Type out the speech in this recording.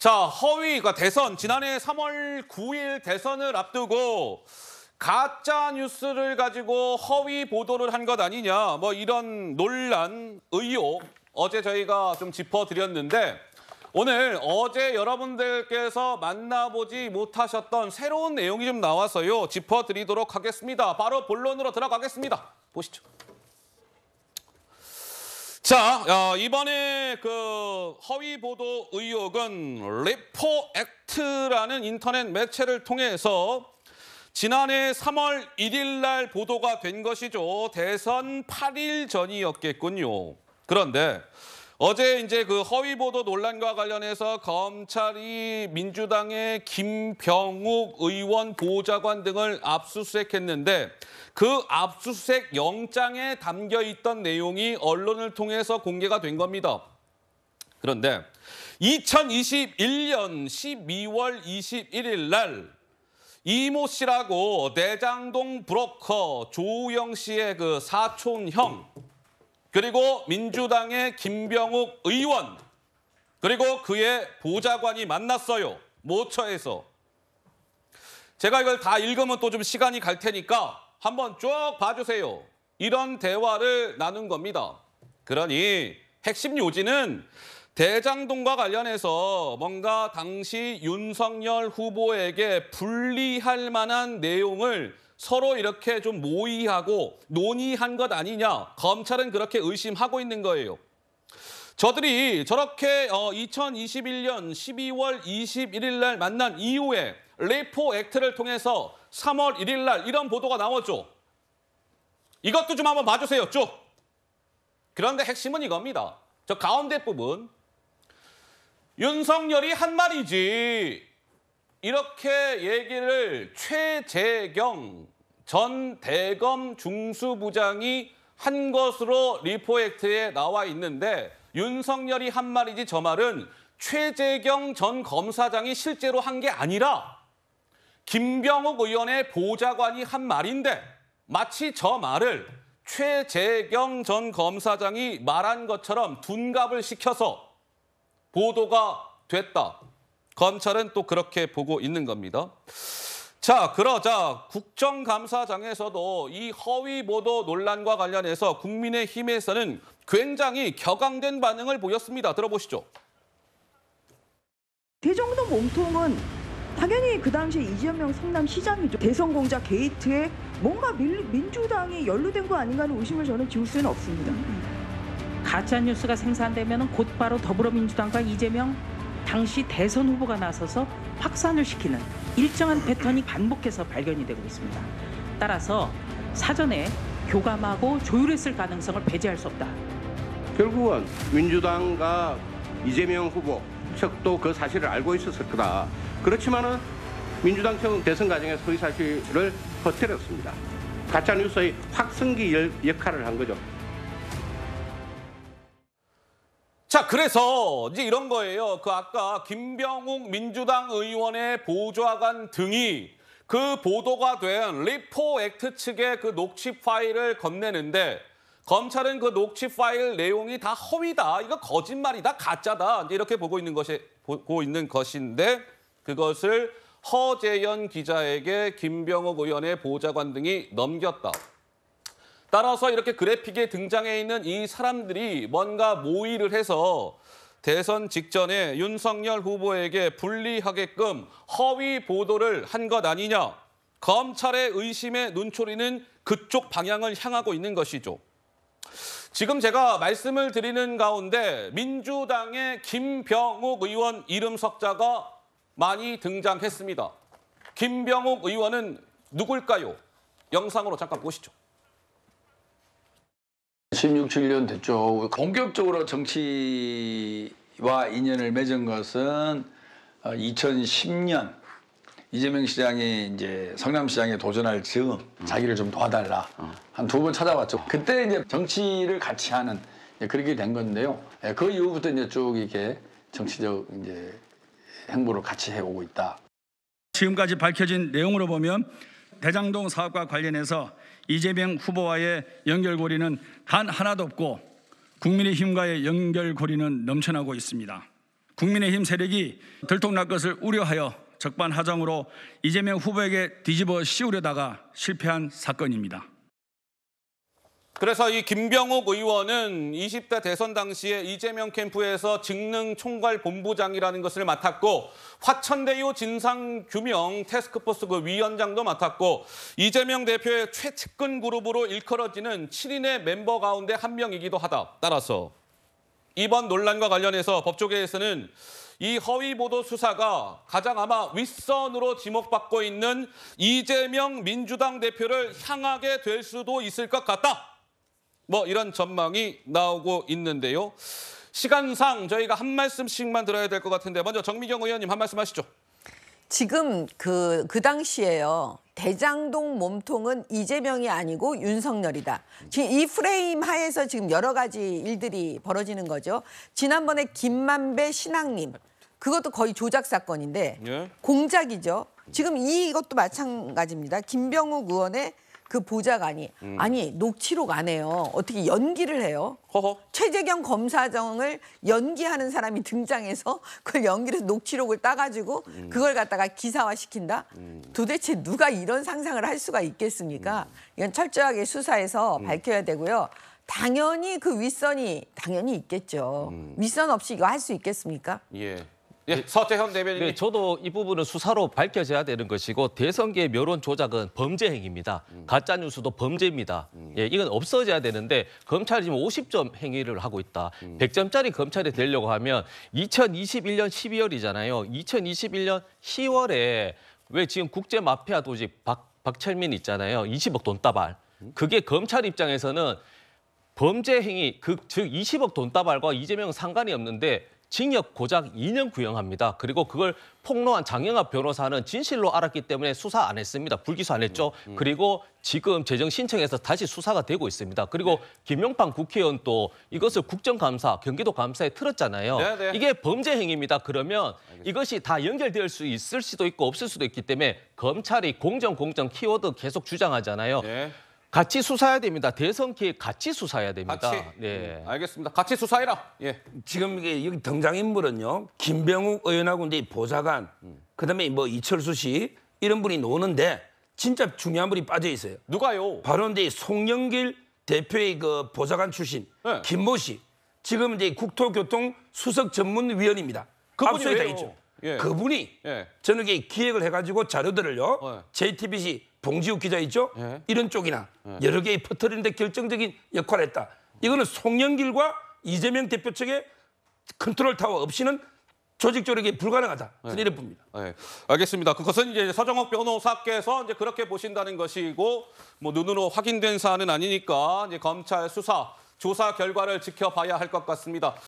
자, 허위, 가 대선, 지난해 3월 9일 대선을 앞두고 가짜 뉴스를 가지고 허위 보도를 한 것 아니냐, 뭐 이런 논란, 의혹, 어제 저희가 좀 짚어드렸는데 오늘 어제 여러분들께서 만나보지 못하셨던 새로운 내용이 좀 나와서요, 짚어드리도록 하겠습니다. 바로 본론으로 들어가겠습니다. 보시죠. 자, 어, 이번에 그 허위 보도 의혹은 리포액트라는 인터넷 매체를 통해서 지난해 3월 1일 날 보도가 된 것이죠. 대선 8일 전이었겠군요. 그런데 어제 이제 그 허위 보도 논란과 관련해서 검찰이 민주당의 김병욱 의원 보좌관 등을 압수수색했는데 그 압수수색 영장에 담겨 있던 내용이 언론을 통해서 공개가 된 겁니다. 그런데 2021년 12월 21일 날 이모 씨라고 내장동 브로커 조우영 씨의 그 사촌 형 그리고 민주당의 김병욱 의원 그리고 그의 보좌관이 만났어요. 모처에서. 제가 이걸 다 읽으면 또 좀 시간이 갈 테니까 한번 쭉 봐주세요. 이런 대화를 나눈 겁니다. 그러니 핵심 요지는 대장동과 관련해서 뭔가 당시 윤석열 후보에게 불리할 만한 내용을 서로 이렇게 좀 모의하고 논의한 것 아니냐. 검찰은 그렇게 의심하고 있는 거예요. 저들이 저렇게 2021년 12월 21일 날 만난 이후에 레포 액트를 통해서 3월 1일 날 이런 보도가 나왔죠. 이것도 좀 한번 봐주세요, 쭉. 그런데 핵심은 이겁니다. 저 가운데 부분. 윤석열이 한 말이지 이렇게 얘기를 최재경 전 대검 중수부장이 한 것으로 리포액트에 나와 있는데 윤석열이 한 말이지 저 말은 최재경 전 검사장이 실제로 한 게 아니라 김병욱 의원의 보좌관이 한 말인데 마치 저 말을 최재경 전 검사장이 말한 것처럼 둔갑을 시켜서 보도가 됐다. 검찰은 또 그렇게 보고 있는 겁니다. 자, 그러자 국정감사장에서도 이 허위 보도 논란과 관련해서 국민의힘에서는 굉장히 격앙된 반응을 보였습니다. 들어보시죠. 대정동 그 몸통은 당연히 그 당시 이재명 성남시장이죠. 대선공작 게이트에 뭔가 민, 주당이 연루된 거 아닌가 하는 의심을 저는 지울 수는 없습니다. 가짜뉴스가 생산되면 곧바로 더불어민주당과 이재명 당시 대선 후보가 나서서 확산을 시키는 일정한 패턴이 반복해서 발견이 되고 있습니다. 따라서 사전에 교감하고 조율했을 가능성을 배제할 수 없다. 결국은 민주당과 이재명 후보 측도 그 사실을 알고 있었을 거다. 그렇지만은 민주당 측은 대선 과정에서 그 사실을 퍼뜨렸습니다. 가짜뉴스의 확성기 역할을 한 거죠. 자, 그래서 이제 이런 거예요. 그 아까 김병욱 민주당 의원의 보좌관 등이 그 보도가 된 리포 액트 측의 그 녹취 파일을 건네는데 검찰은 그 녹취 파일 내용이 다 허위다. 이거 거짓말이다. 가짜다. 이렇게 보고 있는 것이 보고 있는 것인데 그것을 허재현 기자에게 김병욱 의원의 보좌관 등이 넘겼다. 따라서 이렇게 그래픽에 등장해 있는 이 사람들이 뭔가 모의를 해서 대선 직전에 윤석열 후보에게 불리하게끔 허위 보도를 한 것 아니냐. 검찰의 의심의 눈초리는 그쪽 방향을 향하고 있는 것이죠. 지금 제가 말씀을 드리는 가운데 민주당의 김병욱 의원 이름 석자가 많이 등장했습니다. 김병욱 의원은 누굴까요? 영상으로 잠깐 보시죠. 16, 7년 됐죠. 본격적으로 정치와 인연을 맺은 것은 2010년 어, 이재명 시장이 이제 성남시장에 도전할 즈음 자기를 좀 도와달라 어. 한두 번 찾아왔죠. 그때 이제 정치를 같이 하는 그렇게 된 건데요. 예, 그 이후부터 이제 쭉 이렇게 정치적 이제 행보를 같이 해오고 있다. 지금까지 밝혀진 내용으로 보면 대장동 사업과 관련해서 이재명 후보와의 연결고리는 단 하나도 없고 국민의힘과의 연결고리는 넘쳐나고 있습니다. 국민의힘 세력이 들통날 것을 우려하여 적반하장으로 이재명 후보에게 뒤집어 씌우려다가 실패한 사건입니다. 그래서 이 김병욱 의원은 20대 대선 당시에 이재명 캠프에서 직능 총괄 본부장이라는 것을 맡았고 화천대유 진상규명 테스크포스 그 위원장도 맡았고 이재명 대표의 최측근 그룹으로 일컬어지는 7인의 멤버 가운데 한 명이기도 하다. 따라서 이번 논란과 관련해서 법조계에서는 이 허위 보도 수사가 가장 아마 윗선으로 지목받고 있는 이재명 민주당 대표를 향하게 될 수도 있을 것 같다. 뭐 이런 전망이 나오고 있는데요. 시간상 저희가 한 말씀씩만 들어야 될 것 같은데 먼저 정미경 의원님 한 말씀 하시죠. 지금 그, 그 당시에요. 대장동 몸통은 이재명이 아니고 윤석열이다. 지금 이 프레임 하에서 지금 여러 가지 일들이 벌어지는 거죠. 지난번에 김만배 신앙님 그것도 거의 조작 사건인데 예? 공작이죠. 지금 이것도 마찬가지입니다. 김병욱 의원의 그 보좌관이 음. 아니 녹취록 안 해요. 어떻게 연기를 해요? 허허. 최재경 검사장을 연기하는 사람이 등장해서 그걸 연기를 녹취록을 따가지고 음. 그걸 갖다가 기사화 시킨다. 음. 도대체 누가 이런 상상을 할 수가 있겠습니까? 이건 철저하게 수사해서 밝혀야 되고요. 당연히 그 윗선이 당연히 있겠죠. 윗선 없이 이거 할 수 있겠습니까? 예. 예, 네. 서태현 대변인님. 네, 저도 이 부분은 수사로 밝혀져야 되는 것이고 대선계 묘론 조작은 범죄 행위입니다. 음. 가짜 뉴스도 범죄입니다. 음. 예, 이건 없어져야 되는데 검찰이 지금 50점 행위를 하고 있다. 음. 100점짜리 검찰이 되려고 하면 2021년 12월이잖아요. 2021년 10월에 왜 지금 국제 마피아 도시 박, 박철민 있잖아요. 20억 돈다발. 음? 그게 검찰 입장에서는 범죄 행위, 그, 즉 20억 돈다발과 이재명은 상관이 없는데 징역 고작 2년 구형합니다. 그리고 그걸 폭로한 장영합 변호사는 진실로 알았기 때문에 수사 안 했습니다. 불기소 안 했죠. 음, 음. 그리고 지금 재정 신청해서 다시 수사가 되고 있습니다. 그리고 네. 김용판 국회의원 도 이것을 국정감사, 경기도 감사에 틀었잖아요. 네, 네. 이게 범죄 행위입니다. 그러면 알겠습니다. 이것이 다 연결될 수 있을 수도 있고 없을 수도 있기 때문에 검찰이 공정 공정 키워드 계속 주장하잖아요. 네. 같이 수사해야 됩니다. 대선 기획 같이 수사해야 됩니다. 같이. 네. 음, 알겠습니다. 같이 수사해라. 예. 지금 이게 여기 등장인물은요. 김병욱 의원하고 이제 보좌관, 음. 그다음에 뭐 이철수 씨 이런 분이 노는데 진짜 중요한 분이 빠져 있어요. 누가요? 바로 이제 송영길 대표의 그 보좌관 출신 네. 김모 씨. 지금 이제 국토교통 수석 전문위원입니다. 그분이 왜 있죠. 예. 그분이 예. 저녁에 기획을 해가지고 자료들을요. 예. 어. JTBC 봉지욱 기자 있죠? 예. 이런 쪽이나 예. 여러 개의 퍼트리는데 결정적인 역할을 했다. 이거는 송영길과 이재명 대표 측의 컨트롤 타워 없이는 조직 조력이 불가능하다. 네. 이런 로 봅니다. 네. 알겠습니다. 그것은 이제 서정옥 변호사께서 이제 그렇게 보신다는 것이고 뭐 눈으로 확인된 사안은 아니니까 이제 검찰 수사 조사 결과를 지켜봐야 할 것 같습니다.